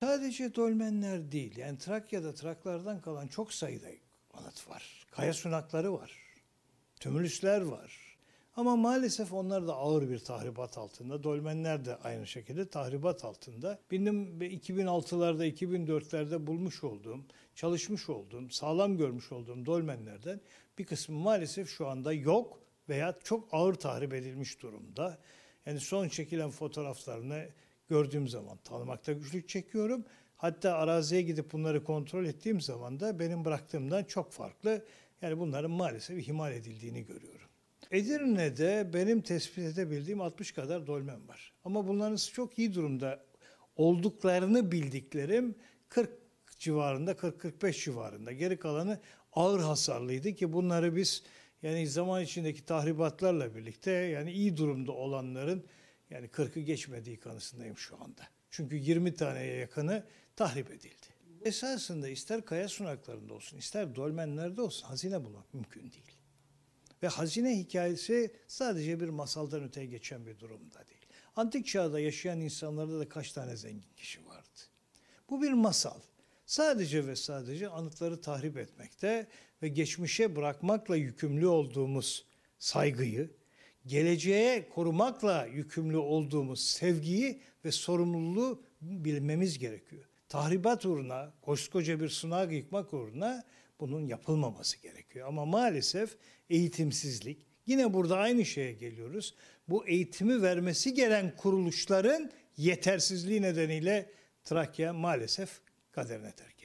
Sadece dolmenler değil, yani Trakya'da Traklardan kalan çok sayıda anıt var. Kaya sunakları var, tümülüsler var. Ama maalesef onlar da ağır bir tahribat altında. Dolmenler de aynı şekilde tahribat altında. Benim 2006'larda, 2004'lerde bulmuş olduğum, çalışmış olduğum, sağlam görmüş olduğum dolmenlerden bir kısmı maalesef şu anda yok veya çok ağır tahrip edilmiş durumda. Yani son çekilen fotoğraflarını gördüğüm zaman tanımakta güçlük çekiyorum. Hatta araziye gidip bunları kontrol ettiğim zaman da benim bıraktığımdan çok farklı. Yani bunların maalesef ihmal edildiğini görüyorum. Edirne'de benim tespit edebildiğim 60 kadar dolmen var. Ama bunların çok iyi durumda olduklarını bildiklerim 40 civarında, 40-45 civarında. Geri kalanı ağır hasarlıydı ki bunları biz yani zaman içindeki tahribatlarla birlikte yani iyi durumda olanların yani 40'ı geçmediği kanısındayım şu anda. Çünkü 20 taneye yakını tahrip edildi. Esasında ister kaya sunaklarında olsun, ister dolmenlerde olsun hazine bulmak mümkün değil. Ve hazine hikayesi sadece bir masaldan öteye geçen bir durumda değil. Antik çağda yaşayan insanlarda da kaç tane zengin kişi vardı. Bu bir masal. Sadece ve sadece anıtları tahrip etmekte ve geçmişe bırakmakla yükümlü olduğumuz saygıyı, geleceğe korumakla yükümlü olduğumuz sevgiyi ve sorumluluğu bilmemiz gerekiyor. Tahribat uğruna, koskoca bir sunak yıkmak uğruna bunun yapılmaması gerekiyor. Ama maalesef eğitimsizlik, yine burada aynı şeye geliyoruz. Bu eğitimi vermesi gelen kuruluşların yetersizliği nedeniyle Trakya maalesef kaderine terk